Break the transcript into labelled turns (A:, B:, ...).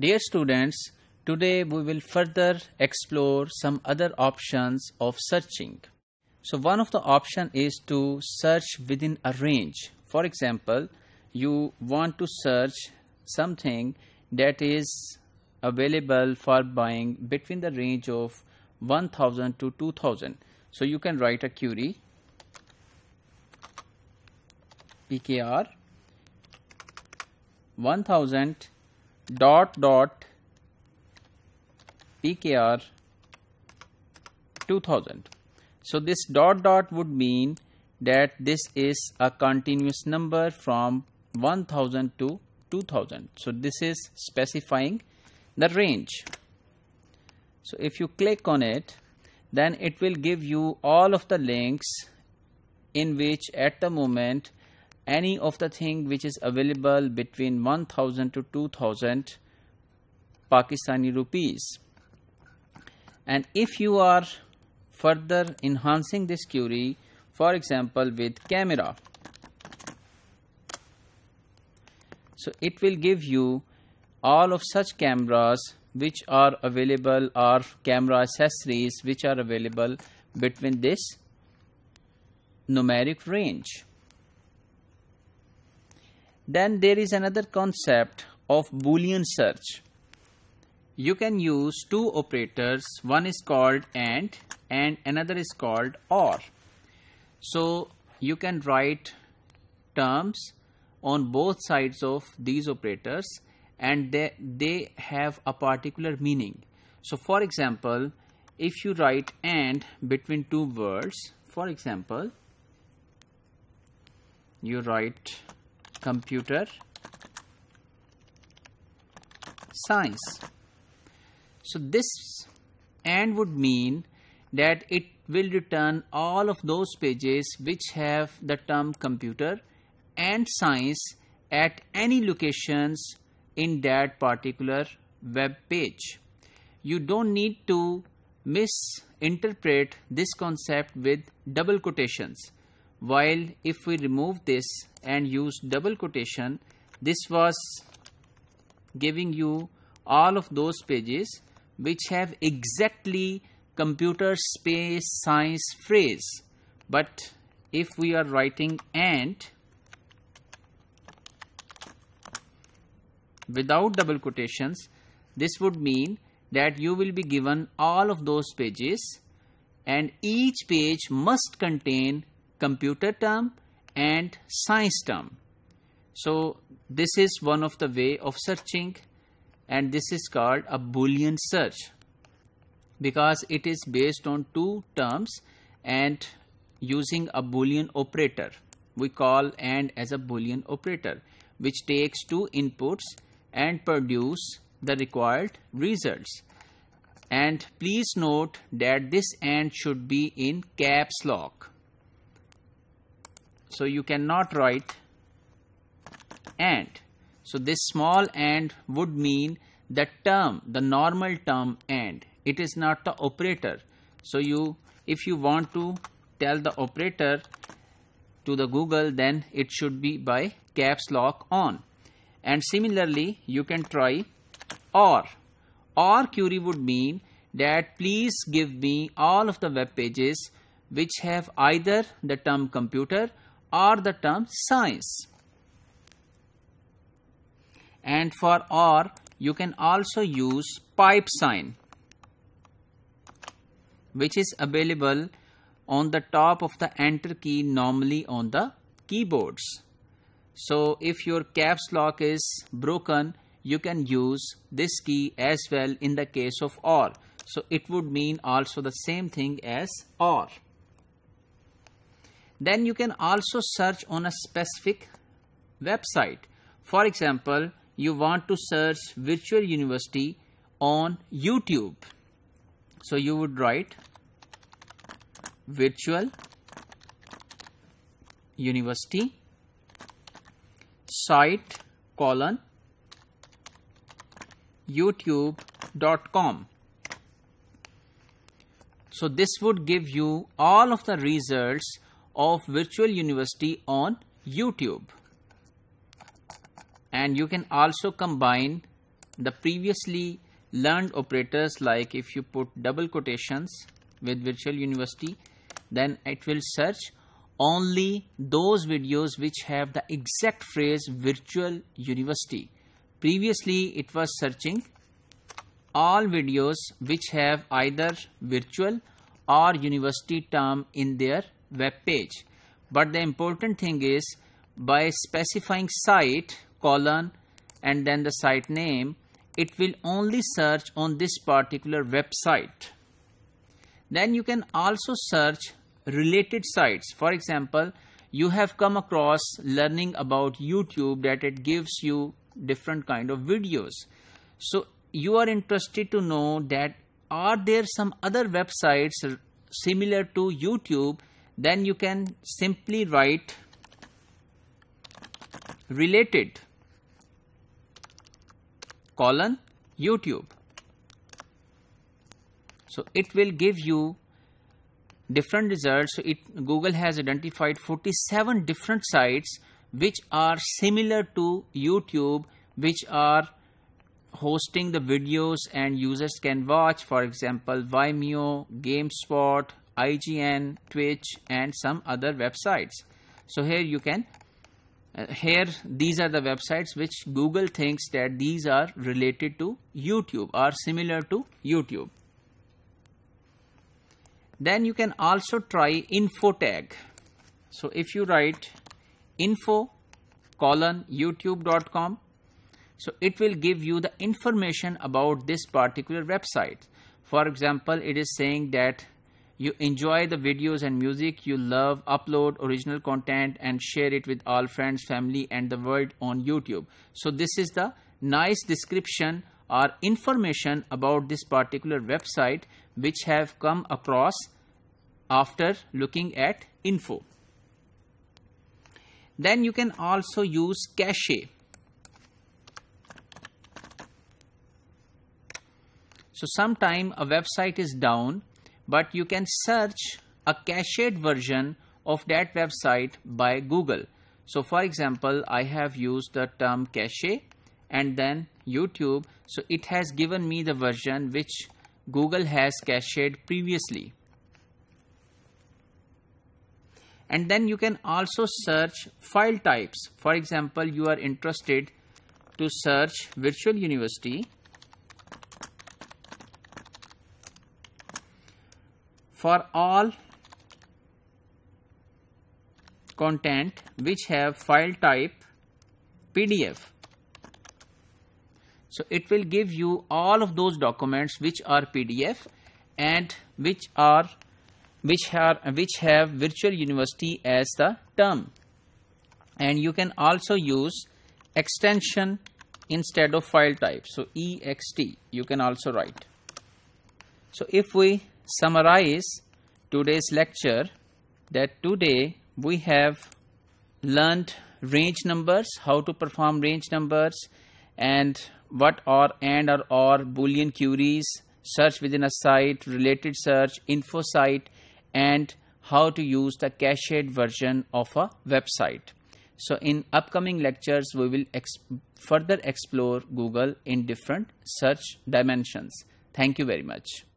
A: Dear students, today we will further explore some other options of searching. So one of the option is to search within a range. For example, you want to search something that is available for buying between the range of 1000 to 2000. So you can write a query PKR 1000 dot dot pkr 2000 so this dot dot would mean that this is a continuous number from 1000 to 2000 so this is specifying the range so if you click on it then it will give you all of the links in which at the moment any of the thing which is available between 1000 to 2000 Pakistani rupees. And if you are further enhancing this query, for example, with camera, so it will give you all of such cameras which are available or camera accessories which are available between this numeric range. Then there is another concept of Boolean search. You can use two operators, one is called AND and another is called OR. So you can write terms on both sides of these operators and they, they have a particular meaning. So for example, if you write AND between two words, for example, you write computer science. So this and would mean that it will return all of those pages which have the term computer and science at any locations in that particular web page. You don't need to misinterpret this concept with double quotations while if we remove this and use double quotation this was giving you all of those pages which have exactly computer space science phrase but if we are writing and without double quotations this would mean that you will be given all of those pages and each page must contain computer term and science term. So this is one of the way of searching and this is called a boolean search because it is based on two terms and using a boolean operator we call and as a boolean operator which takes two inputs and produce the required results and please note that this and should be in caps lock so you cannot write and. So this small and would mean the term, the normal term and. It is not the operator. So you, if you want to tell the operator to the Google, then it should be by caps lock on. And similarly, you can try or. Or query would mean that please give me all of the web pages which have either the term computer or the term science. And for or, you can also use pipe sign, which is available on the top of the enter key normally on the keyboards. So if your caps lock is broken, you can use this key as well in the case of OR. So it would mean also the same thing as OR then you can also search on a specific website. For example, you want to search virtual university on YouTube. So you would write virtual university site colon youtube.com so this would give you all of the results of Virtual University on YouTube. And you can also combine the previously learned operators like if you put double quotations with Virtual University then it will search only those videos which have the exact phrase Virtual University. Previously it was searching all videos which have either virtual or university term in their web page. But the important thing is by specifying site colon and then the site name, it will only search on this particular website. Then you can also search related sites. For example, you have come across learning about YouTube that it gives you different kind of videos. So you are interested to know that are there some other websites similar to YouTube then you can simply write related colon YouTube. So it will give you different results. So it Google has identified 47 different sites which are similar to YouTube which are hosting the videos and users can watch for example Vimeo, GameSpot, IGN, Twitch and some other websites. So here you can, uh, here these are the websites which Google thinks that these are related to YouTube or similar to YouTube. Then you can also try info tag. So if you write info colon youtube.com so it will give you the information about this particular website. For example, it is saying that you enjoy the videos and music you love, upload original content and share it with all friends, family and the world on YouTube. So this is the nice description or information about this particular website which have come across after looking at info. Then you can also use cache. So sometime a website is down but you can search a cached version of that website by Google. So for example, I have used the term cache and then YouTube. So it has given me the version which Google has cached previously. And then you can also search file types. For example, you are interested to search virtual university for all content which have file type PDF. So it will give you all of those documents which are PDF and which are which are which have virtual university as the term and you can also use extension instead of file type so ext you can also write so if we summarize today's lecture that today we have learned range numbers, how to perform range numbers and what are AND or OR boolean queries, search within a site, related search, info site and how to use the cached version of a website. So in upcoming lectures, we will ex further explore Google in different search dimensions. Thank you very much.